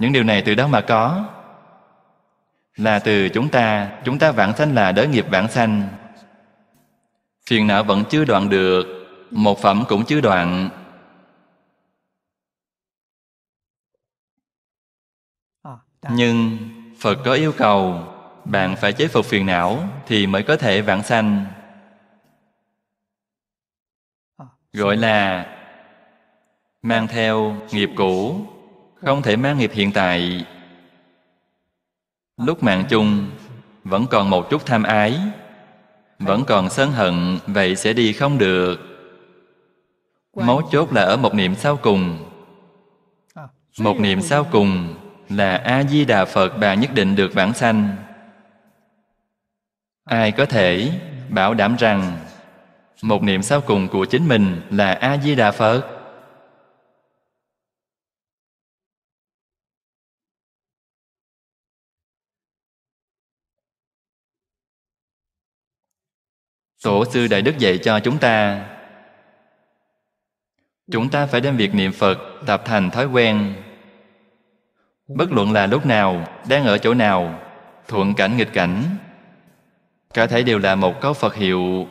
những điều này từ đâu mà có là từ chúng ta chúng ta vãng sanh là đới nghiệp vãng sanh phiền não vẫn chưa đoạn được một phẩm cũng chưa đoạn nhưng phật có yêu cầu bạn phải chế phục phiền não thì mới có thể vãng sanh gọi là mang theo nghiệp cũ không thể mang nghiệp hiện tại lúc mạng chung vẫn còn một chút tham ái vẫn còn sân hận vậy sẽ đi không được mấu chốt là ở một niệm sau cùng một niệm sau cùng là a di đà phật bà nhất định được vãng sanh ai có thể bảo đảm rằng một niệm sau cùng của chính mình là a di đà phật Tổ sư Đại Đức dạy cho chúng ta Chúng ta phải đem việc niệm Phật tập thành thói quen Bất luận là lúc nào, đang ở chỗ nào Thuận cảnh nghịch cảnh Cả thể đều là một câu Phật hiệu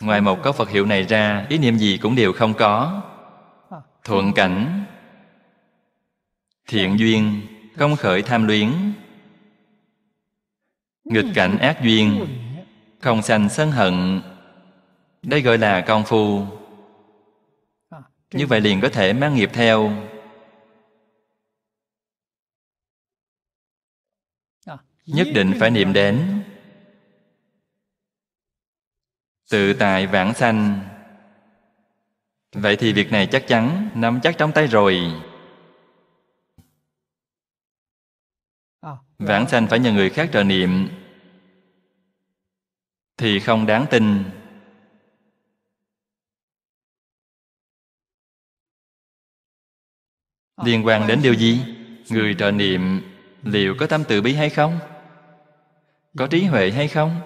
Ngoài một câu Phật hiệu này ra Ý niệm gì cũng đều không có Thuận cảnh Thiện duyên Không khởi tham luyến Nghịch cảnh ác duyên không sanh sân hận đây gọi là công phu như vậy liền có thể mang nghiệp theo nhất định phải niệm đến tự tại vãng sanh vậy thì việc này chắc chắn nắm chắc trong tay rồi vãng sanh phải nhờ người khác trợ niệm thì không đáng tin ờ, liên quan đến điều gì người trợ niệm liệu có tâm từ bi hay không có trí huệ hay không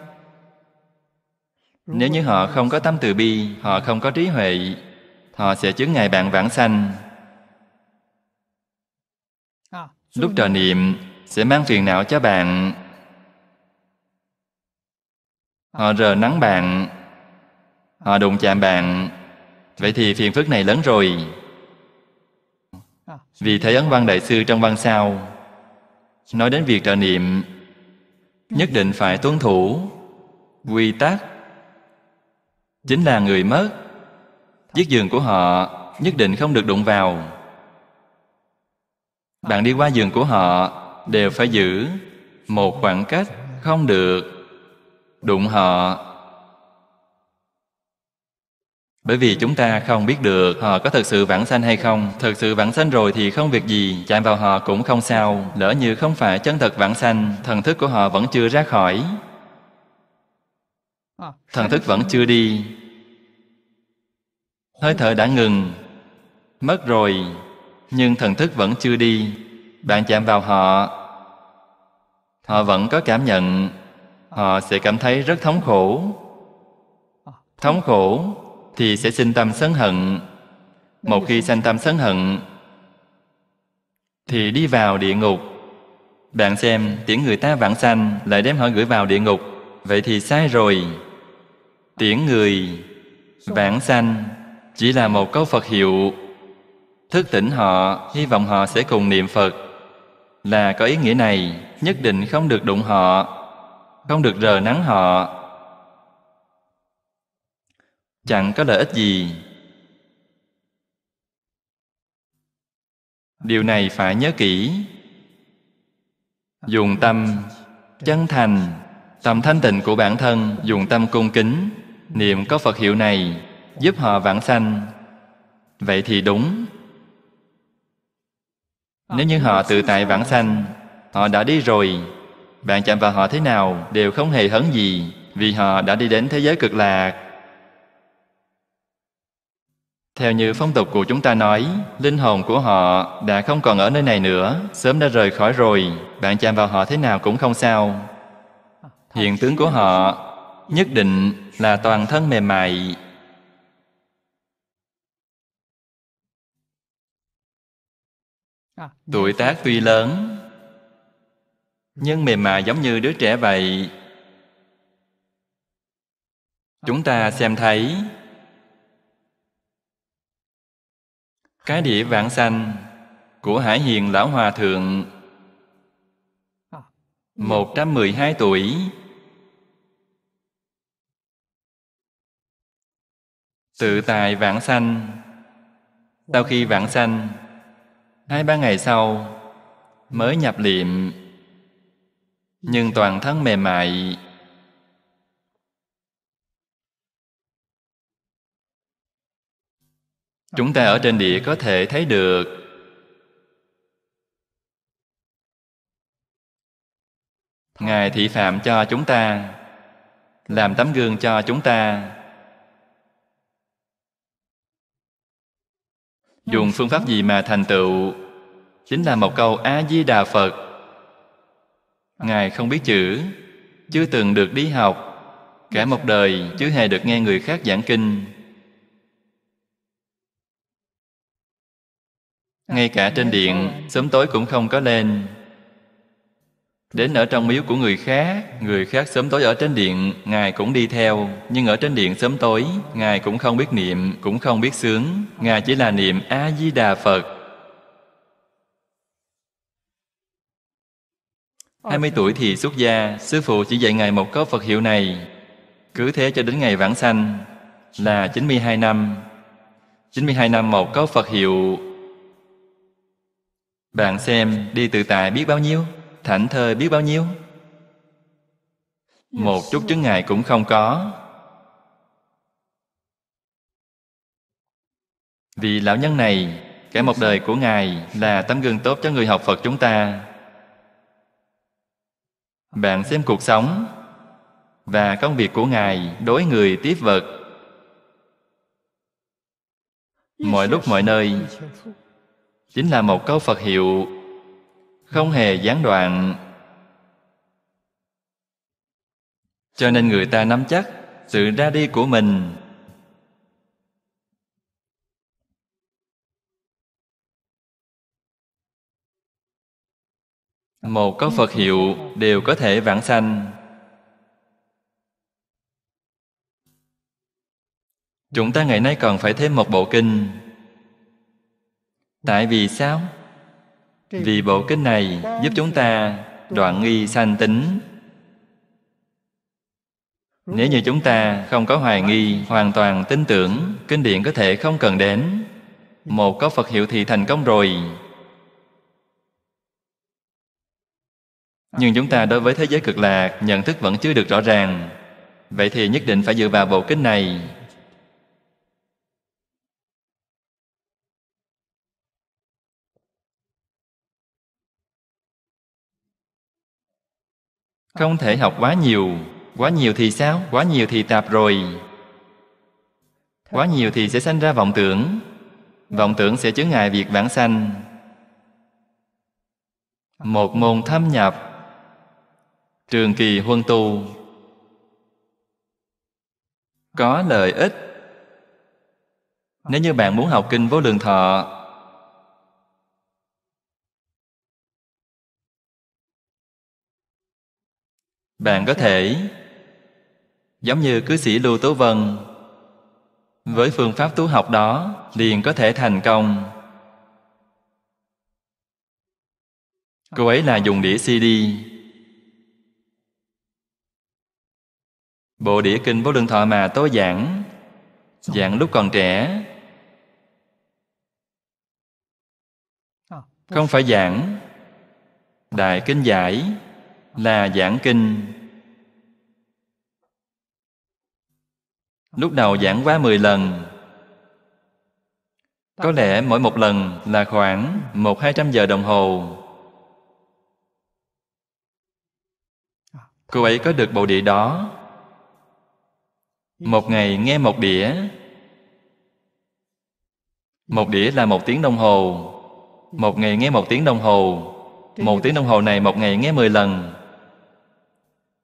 nếu như họ không có tâm từ bi họ không có trí huệ họ sẽ chứng ngại bạn vãng sanh à, lúc trò niệm sẽ mang phiền não cho bạn họ rờ nắng bạn họ đụng chạm bạn vậy thì phiền phức này lớn rồi vì thế ấn văn đại sư trong văn sau nói đến việc trợ niệm nhất định phải tuân thủ quy tắc chính là người mất chiếc giường của họ nhất định không được đụng vào bạn đi qua giường của họ đều phải giữ một khoảng cách không được đụng họ bởi vì chúng ta không biết được họ có thật sự vãng sanh hay không. Thật sự vãng sanh rồi thì không việc gì, chạm vào họ cũng không sao. Lỡ như không phải chân thật vãng sanh, thần thức của họ vẫn chưa ra khỏi. Thần thức vẫn chưa đi. Hơi thở đã ngừng, mất rồi, nhưng thần thức vẫn chưa đi. Bạn chạm vào họ, họ vẫn có cảm nhận họ sẽ cảm thấy rất thống khổ à, thống khổ thì sẽ sinh tâm sân hận một khi sanh tâm sân hận thì đi vào địa ngục bạn xem tiễn người ta vãng sanh lại đem họ gửi vào địa ngục vậy thì sai rồi tiễn người vãng sanh chỉ là một câu phật hiệu thức tỉnh họ hy vọng họ sẽ cùng niệm phật là có ý nghĩa này nhất định không được đụng họ không được rờ nắng họ chẳng có lợi ích gì điều này phải nhớ kỹ dùng tâm chân thành tâm thanh tịnh của bản thân dùng tâm cung kính niệm có phật hiệu này giúp họ vãng sanh vậy thì đúng nếu như họ tự tại vãng sanh họ đã đi rồi bạn chạm vào họ thế nào đều không hề hấn gì vì họ đã đi đến thế giới cực lạc. Theo như phong tục của chúng ta nói, linh hồn của họ đã không còn ở nơi này nữa, sớm đã rời khỏi rồi, bạn chạm vào họ thế nào cũng không sao. Hiện tướng của họ nhất định là toàn thân mềm mại. Tuổi tác tuy lớn, nhưng mềm mại giống như đứa trẻ vậy chúng ta xem thấy cái địa vạn sanh của hải hiền lão hòa thượng 112 tuổi tự tài vạn sanh sau khi vạn sanh hai ba ngày sau mới nhập liệm nhưng toàn thân mềm mại chúng ta ở trên địa có thể thấy được ngài thị phạm cho chúng ta làm tấm gương cho chúng ta dùng phương pháp gì mà thành tựu chính là một câu a di đà phật Ngài không biết chữ, chưa từng được đi học, cả một đời chưa hề được nghe người khác giảng kinh. Ngay cả trên điện, sớm tối cũng không có lên. Đến ở trong miếu của người khác, người khác sớm tối ở trên điện, Ngài cũng đi theo. Nhưng ở trên điện sớm tối, Ngài cũng không biết niệm, cũng không biết sướng. Ngài chỉ là niệm A-di-đà Phật. 20 tuổi thì xuất gia, Sư Phụ chỉ dạy Ngài một câu Phật hiệu này. Cứ thế cho đến ngày vãng sanh là 92 năm. 92 năm một câu Phật hiệu. Bạn xem, đi tự tại biết bao nhiêu, thảnh thơi biết bao nhiêu. Một chút chứng ngại cũng không có. Vì lão nhân này, cả một đời của Ngài là tấm gương tốt cho người học Phật chúng ta. Bạn xem cuộc sống và công việc của Ngài đối người tiếp vật. Mọi lúc mọi nơi chính là một câu Phật hiệu không hề gián đoạn. Cho nên người ta nắm chắc sự ra đi của mình một có Phật hiệu đều có thể vãng sanh. Chúng ta ngày nay còn phải thêm một bộ kinh. Tại vì sao? Vì bộ kinh này giúp chúng ta đoạn nghi sanh tính. Nếu như chúng ta không có hoài nghi, hoàn toàn tin tưởng, kinh điển có thể không cần đến. Một có Phật hiệu thì thành công rồi, nhưng chúng ta đối với thế giới cực lạc nhận thức vẫn chưa được rõ ràng vậy thì nhất định phải dựa vào bộ kinh này không thể học quá nhiều quá nhiều thì sao quá nhiều thì tạp rồi quá nhiều thì sẽ sanh ra vọng tưởng vọng tưởng sẽ chướng ngại việc vãng sanh một môn thâm nhập trường kỳ huân tu có lợi ích nếu như bạn muốn học kinh vô lượng thọ bạn có thể giống như cư sĩ lưu tố vân với phương pháp tu học đó liền có thể thành công cô ấy là dùng đĩa cd Bộ địa Kinh Vô Lượng Thọ mà tôi giảng Giảng lúc còn trẻ Không phải giảng Đại Kinh Giải Là giảng kinh Lúc đầu giảng quá 10 lần Có lẽ mỗi một lần là khoảng một hai trăm giờ đồng hồ Cô ấy có được bộ địa đó một ngày nghe một đĩa một đĩa là một tiếng đồng hồ một ngày nghe một tiếng đồng hồ một tiếng đồng hồ này một ngày nghe mười lần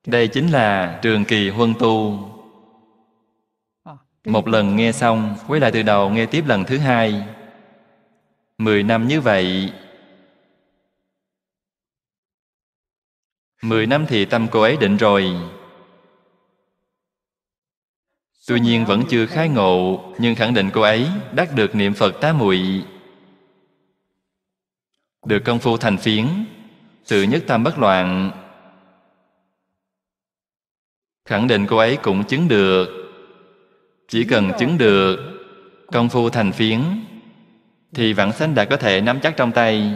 đây chính là trường kỳ huân tu một lần nghe xong quay lại từ đầu nghe tiếp lần thứ hai mười năm như vậy mười năm thì tâm cô ấy định rồi Tuy nhiên vẫn chưa khai ngộ Nhưng khẳng định cô ấy đắc được niệm Phật tá muội Được công phu thành phiến tự nhất tâm bất loạn Khẳng định cô ấy cũng chứng được Chỉ cần chứng được Công phu thành phiến Thì vãng sanh đã có thể nắm chắc trong tay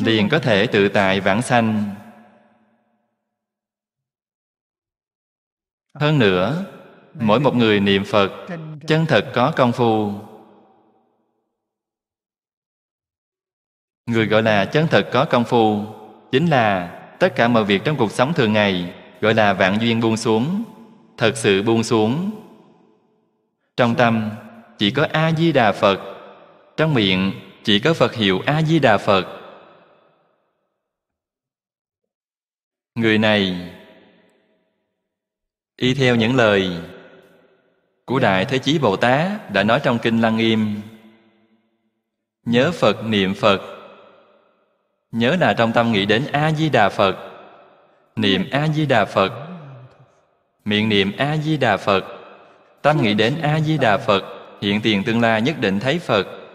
Liền có thể tự tại vãng sanh Hơn nữa, mỗi một người niệm Phật chân thật có công phu Người gọi là chân thật có công phu Chính là tất cả mọi việc trong cuộc sống thường ngày Gọi là vạn duyên buông xuống Thật sự buông xuống Trong tâm chỉ có A-di-đà Phật Trong miệng chỉ có Phật hiệu A-di-đà Phật Người này Y theo những lời của Đại Thế Chí Bồ Tát đã nói trong Kinh Lăng Nghiêm Nhớ Phật niệm Phật Nhớ là trong tâm nghĩ đến A-di-đà Phật Niệm A-di-đà Phật Miệng niệm A-di-đà Phật Tâm nghĩ đến A-di-đà Phật Hiện tiền tương lai nhất định thấy Phật